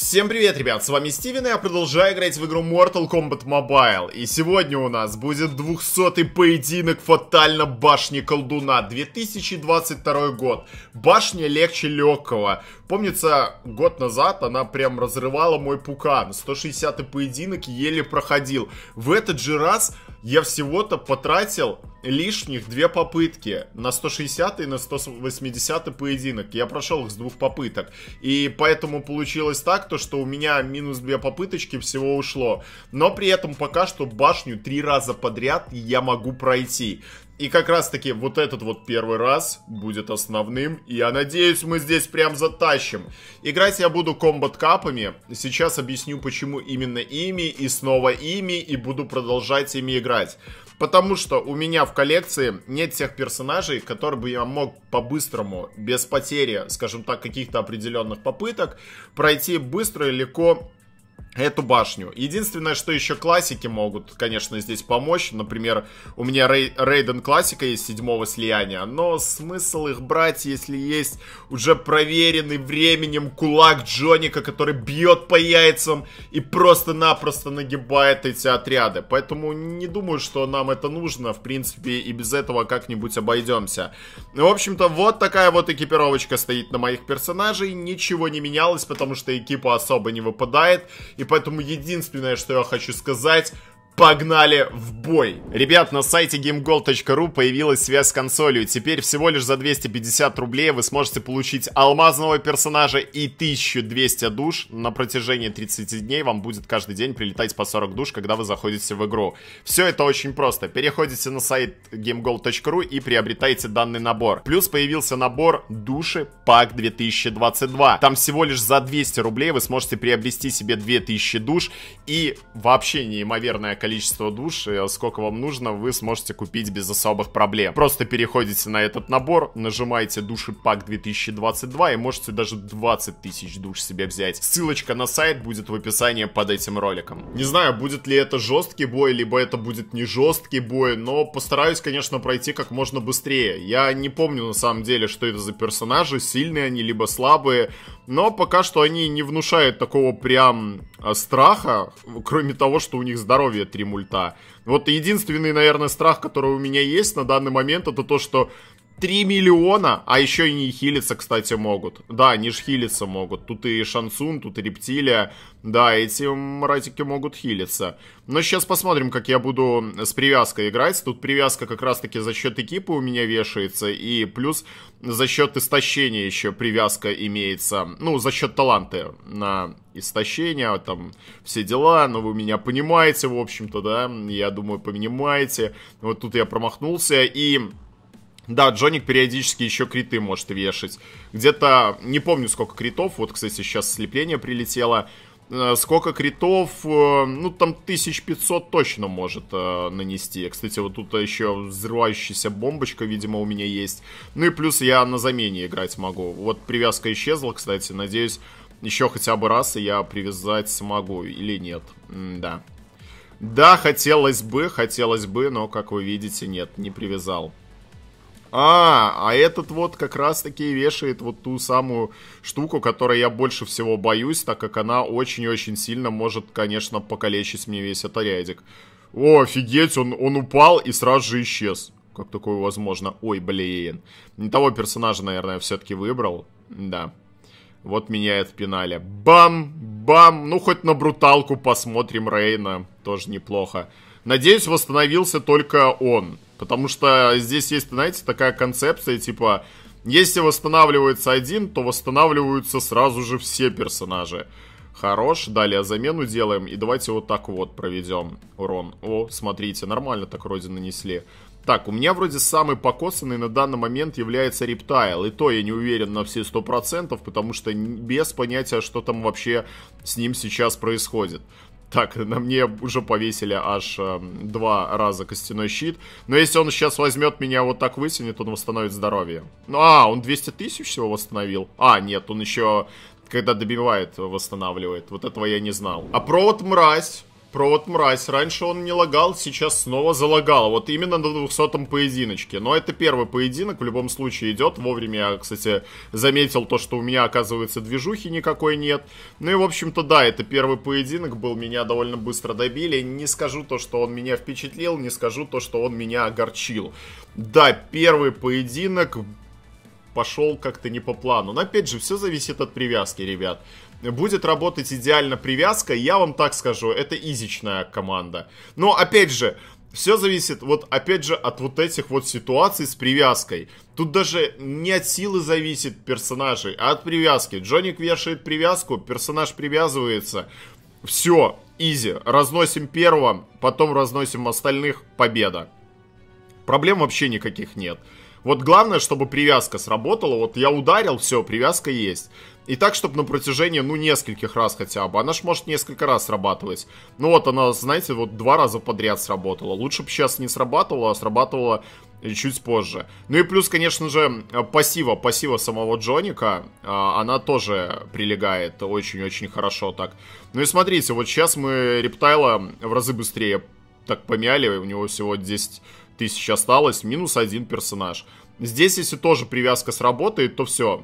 Всем привет, ребят, с вами Стивен, и я продолжаю играть в игру Mortal Kombat Mobile. И сегодня у нас будет 200-й поединок фатально башни колдуна, 2022 год. Башня легче легкого. Помнится, год назад она прям разрывала мой пукан. 160-й поединок еле проходил. В этот же раз я всего-то потратил лишних две попытки на 160 и на 180 поединок. Я прошел их с двух попыток. И поэтому получилось так, то, что у меня минус две попыточки всего ушло. Но при этом пока что башню три раза подряд я могу пройти. И как раз-таки вот этот вот первый раз будет основным. И я надеюсь, мы здесь прям затащим. Играть я буду комбат-капами. Сейчас объясню, почему именно ими и снова ими. И буду продолжать ими играть. Потому что у меня в коллекции нет тех персонажей, которые бы я мог по-быстрому, без потери, скажем так, каких-то определенных попыток, пройти быстро и легко эту башню. Единственное, что еще классики могут, конечно, здесь помочь. Например, у меня Рей, Рейден классика есть седьмого слияния, но смысл их брать, если есть уже проверенный временем кулак Джоника, который бьет по яйцам и просто-напросто нагибает эти отряды. Поэтому не думаю, что нам это нужно. В принципе, и без этого как-нибудь обойдемся. В общем-то, вот такая вот экипировочка стоит на моих персонажей. Ничего не менялось, потому что экипа особо не выпадает. И поэтому единственное, что я хочу сказать, Погнали в бой! Ребят, на сайте gamegold.ru появилась связь с консолью. Теперь всего лишь за 250 рублей вы сможете получить алмазного персонажа и 1200 душ. На протяжении 30 дней вам будет каждый день прилетать по 40 душ, когда вы заходите в игру. Все это очень просто. Переходите на сайт gamegold.ru и приобретайте данный набор. Плюс появился набор души пак 2022. Там всего лишь за 200 рублей вы сможете приобрести себе 2000 душ и вообще неимоверное количество количество душ, и сколько вам нужно, вы сможете купить без особых проблем. Просто переходите на этот набор, нажимаете души пак 2022 и можете даже 20 тысяч душ себе взять. Ссылочка на сайт будет в описании под этим роликом. Не знаю, будет ли это жесткий бой, либо это будет не жесткий бой, но постараюсь, конечно, пройти как можно быстрее. Я не помню на самом деле, что это за персонажи, сильные они, либо слабые, но пока что они не внушают такого прям э, страха, кроме того, что у них здоровье три мульта. Вот единственный, наверное, страх, который у меня есть на данный момент, это то, что 3 миллиона, а еще и не хилиться, кстати, могут. Да, они же хилиться могут. Тут и Шансун, тут и Рептилия. Да, эти мратики могут хилиться. Но сейчас посмотрим, как я буду с привязкой играть. Тут привязка как раз-таки за счет экипа у меня вешается. И плюс за счет истощения еще привязка имеется. Ну, за счет таланта на истощение, а там, все дела. Но ну, вы меня понимаете, в общем-то, да. Я думаю, понимаете. Вот тут я промахнулся. И да, Джоник периодически еще криты может вешать. Где-то, не помню сколько критов, вот, кстати, сейчас слепление прилетело. Э, сколько критов, э, ну там 1500 точно может э, нанести. Кстати, вот тут еще взрывающаяся бомбочка, видимо, у меня есть. Ну и плюс я на замене играть могу. Вот привязка исчезла, кстати, надеюсь, еще хотя бы раз я привязать смогу или нет. М да. Да, хотелось бы, хотелось бы, но, как вы видите, нет, не привязал. А, а этот вот как раз-таки вешает вот ту самую штуку, которой я больше всего боюсь, так как она очень-очень сильно может, конечно, покалечить мне весь этот рядик. О, офигеть, он, он упал и сразу же исчез. Как такое возможно? Ой, блин. Не того персонажа, наверное, все-таки выбрал. Да. Вот меняет в пенале. Бам! Бам! Ну, хоть на бруталку посмотрим Рейна. Тоже неплохо. Надеюсь, восстановился только он. Потому что здесь есть, знаете, такая концепция, типа, если восстанавливается один, то восстанавливаются сразу же все персонажи. Хорош, далее замену делаем, и давайте вот так вот проведем урон. О, смотрите, нормально так вроде нанесли. Так, у меня вроде самый покосанный на данный момент является Рептайл. И то я не уверен на все сто процентов, потому что без понятия, что там вообще с ним сейчас происходит. Так, на мне уже повесили аж э, два раза костяной щит. Но если он сейчас возьмет меня вот так вытянет, он восстановит здоровье. Ну, а, он 200 тысяч всего восстановил? А, нет, он еще, когда добивает, восстанавливает. Вот этого я не знал. А провод мразь. Про вот мразь. Раньше он не лагал, сейчас снова залагал. Вот именно на 200-м поединочке. Но это первый поединок, в любом случае идет. Вовремя я, кстати, заметил то, что у меня, оказывается, движухи никакой нет. Ну и, в общем-то, да, это первый поединок был. Меня довольно быстро добили. Не скажу то, что он меня впечатлил, не скажу то, что он меня огорчил. Да, первый поединок пошел как-то не по плану. Но опять же, все зависит от привязки, ребят будет работать идеально привязка. Я вам так скажу, это изичная команда. Но опять же, все зависит, вот опять же, от вот этих вот ситуаций с привязкой. Тут даже не от силы зависит персонажей, а от привязки. Джоник вешает привязку, персонаж привязывается. Все, изи. Разносим первого, потом разносим остальных. Победа. Проблем вообще никаких нет. Вот главное, чтобы привязка сработала. Вот я ударил, все, привязка есть. И так, чтобы на протяжении, ну, нескольких раз хотя бы. Она ж может несколько раз срабатывать. Ну вот она, знаете, вот два раза подряд сработала. Лучше бы сейчас не срабатывала, а срабатывала э, чуть позже. Ну и плюс, конечно же, э, пассива, пассива самого Джоника, э, она тоже прилегает очень-очень хорошо так. Ну и смотрите, вот сейчас мы Рептайла в разы быстрее так помяли, у него всего 10 тысяч осталось, минус один персонаж. Здесь, если тоже привязка сработает, то все.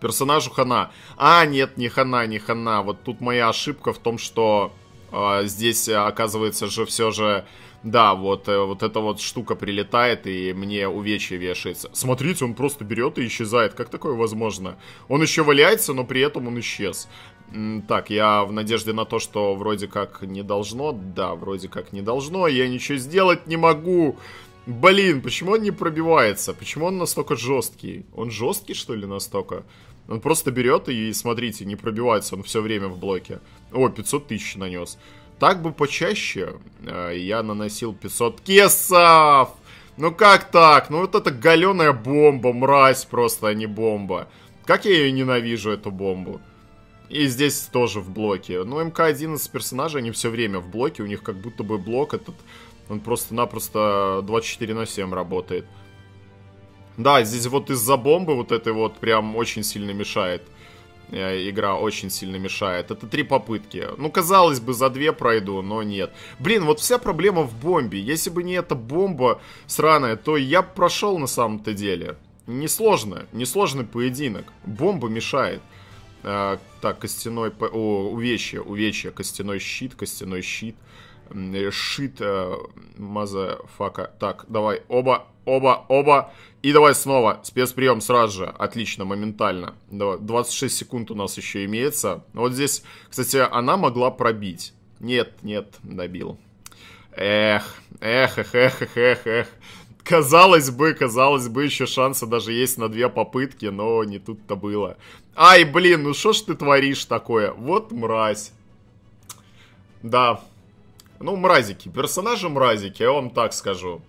Персонажу хана. А, нет, не хана, не хана. Вот тут моя ошибка в том, что э, здесь а, оказывается же все же да, вот, э, вот эта вот штука прилетает и мне увечье вешается. Смотрите, он просто берет и исчезает. Как такое возможно? Он еще валяется, но при этом он исчез. Так, я в надежде на то, что вроде как не должно. Да, вроде как не должно. Я ничего сделать не могу. Блин, почему он не пробивается? Почему он настолько жесткий? Он жесткий, что ли, настолько? Он просто берет и, смотрите, не пробивается он все время в блоке. О, 500 тысяч нанес. Так бы почаще э, я наносил 500 кесов. Ну как так? Ну вот это галеная бомба, мразь просто, а не бомба. Как я ее ненавижу, эту бомбу. И здесь тоже в блоке. Ну мк из персонажей, они все время в блоке. У них как будто бы блок этот, он просто-напросто 24 на 7 работает. Да, здесь вот из-за бомбы вот этой вот прям очень сильно мешает. Э, игра очень сильно мешает. Это три попытки. Ну, казалось бы, за две пройду, но нет. Блин, вот вся проблема в бомбе. Если бы не эта бомба сраная, то я бы прошел на самом-то деле. Несложно. Несложный поединок. Бомба мешает. А, так, костяной... О, увечья, увечья. Костяной щит, костяной щит. Шит, э, мазафака. Так, давай, оба, оба, оба. И давай снова, спецприем сразу же, отлично, моментально. 26 секунд у нас еще имеется. Вот здесь, кстати, она могла пробить. Нет, нет, добил. Эх, эх, эх, эх, эх, эх. Казалось бы, казалось бы, еще шансы даже есть на две попытки, но не тут-то было. Ай, блин, ну что ж ты творишь такое? Вот мразь. Да, ну, мразики. Персонажи мразики, я вам так скажу.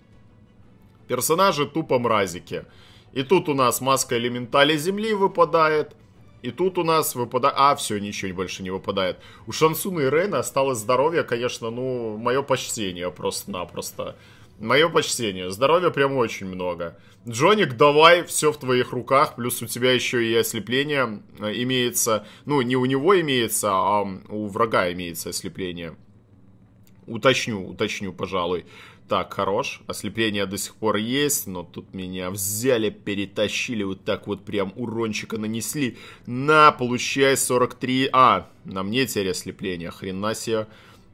Персонажи тупо мразики. И тут у нас маска элементали земли выпадает. И тут у нас выпадает... А, все, ничего больше не выпадает. У Шансуна и Рейна осталось здоровье, конечно, ну, мое почтение просто-напросто. Мое почтение. Здоровья прям очень много. Джоник, давай, все в твоих руках. Плюс у тебя еще и ослепление э, имеется. Ну, не у него имеется, а у врага имеется ослепление. Уточню, уточню, пожалуй. Так, хорош. Ослепление до сих пор есть, но тут меня взяли, перетащили, вот так вот прям урончика нанесли. На, получай 43. А, на мне теперь ослепление, хрена себе.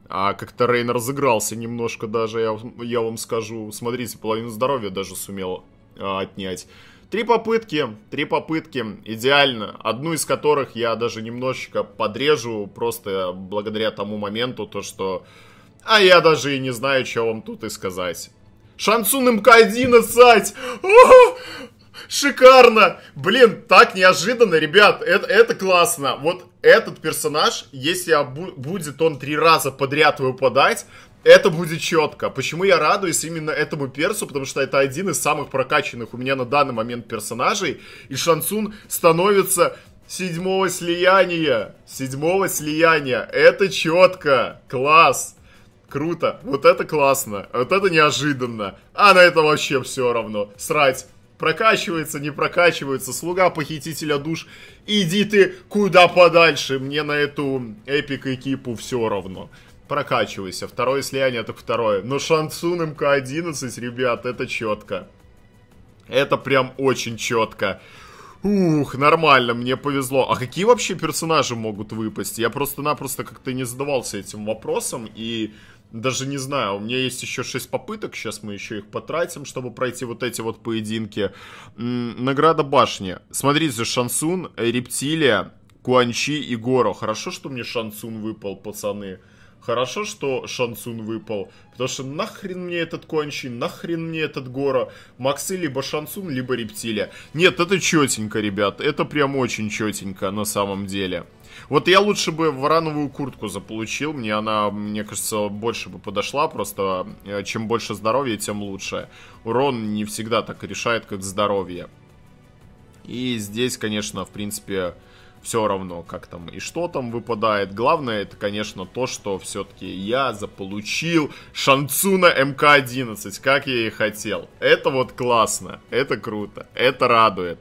А как-то Рейн разыгрался немножко даже, я, я вам скажу. Смотрите, половину здоровья даже сумел а, отнять. Три попытки, три попытки, идеально. Одну из которых я даже немножечко подрежу, просто благодаря тому моменту, то что а я даже и не знаю, что вам тут и сказать. Шансун МК-11! Шикарно! Блин, так неожиданно, ребят, это, это классно. Вот этот персонаж, если будет он три раза подряд выпадать, это будет четко. Почему я радуюсь именно этому персу? Потому что это один из самых прокачанных у меня на данный момент персонажей. И Шансун становится седьмого слияния. Седьмого слияния. Это четко. Класс. Круто. Вот это классно. Вот это неожиданно. А на это вообще все равно. Срать. Прокачивается, не прокачивается, слуга похитителя душ. Иди ты куда подальше. Мне на эту эпик экипу все равно. Прокачивайся. Второе слияние, так второе. Но Шансун МК-11, ребят, это четко. Это прям очень четко. Ух, нормально, мне повезло. А какие вообще персонажи могут выпасть? Я просто-напросто как-то не задавался этим вопросом и даже не знаю, у меня есть еще 6 попыток, сейчас мы еще их потратим, чтобы пройти вот эти вот поединки. Награда башни. Смотрите, Шансун, Рептилия, Куанчи и Горо. Хорошо, что мне Шансун выпал, пацаны. Хорошо, что Шансун выпал, потому что нахрен мне этот Куанчи, нахрен мне этот горо. Максы либо Шансун, либо Рептилия. Нет, это четенько, ребят, это прям очень четенько на самом деле. Вот я лучше бы варановую куртку заполучил. Мне она, мне кажется, больше бы подошла. Просто э, чем больше здоровья, тем лучше. Урон не всегда так решает, как здоровье. И здесь, конечно, в принципе, все равно, как там и что там выпадает. Главное, это, конечно, то, что все-таки я заполучил Шанцуна МК-11, как я и хотел. Это вот классно, это круто, это радует.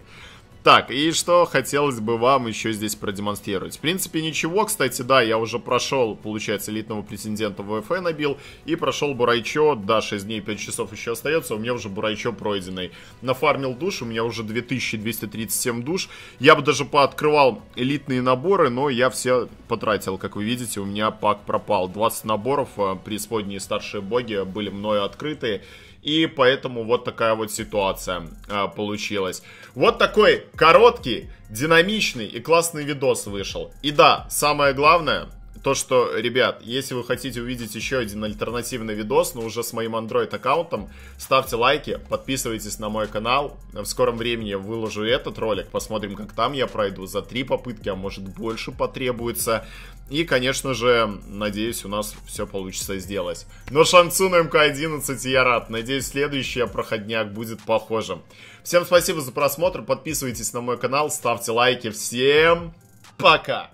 Так, и что хотелось бы вам еще здесь продемонстрировать? В принципе, ничего. Кстати, да, я уже прошел, получается, элитного претендента в ВФ набил. И прошел Бурайчо. Да, 6 дней, 5 часов еще остается. У меня уже Бурайчо пройденный. Нафармил душ. У меня уже 2237 душ. Я бы даже пооткрывал элитные наборы, но я все потратил. Как вы видите, у меня пак пропал. 20 наборов э, преисподние старшие боги были мною открыты. И поэтому вот такая вот ситуация э, получилась. Вот такой короткий, динамичный и классный видос вышел. И да, самое главное, то, что, ребят, если вы хотите увидеть еще один альтернативный видос, но уже с моим Android аккаунтом, ставьте лайки, подписывайтесь на мой канал. В скором времени я выложу этот ролик, посмотрим, как там я пройду. За три попытки, а может больше потребуется. И, конечно же, надеюсь, у нас все получится сделать. Но шансу на МК-11 я рад. Надеюсь, следующий проходняк будет похожим. Всем спасибо за просмотр, подписывайтесь на мой канал, ставьте лайки. Всем пока!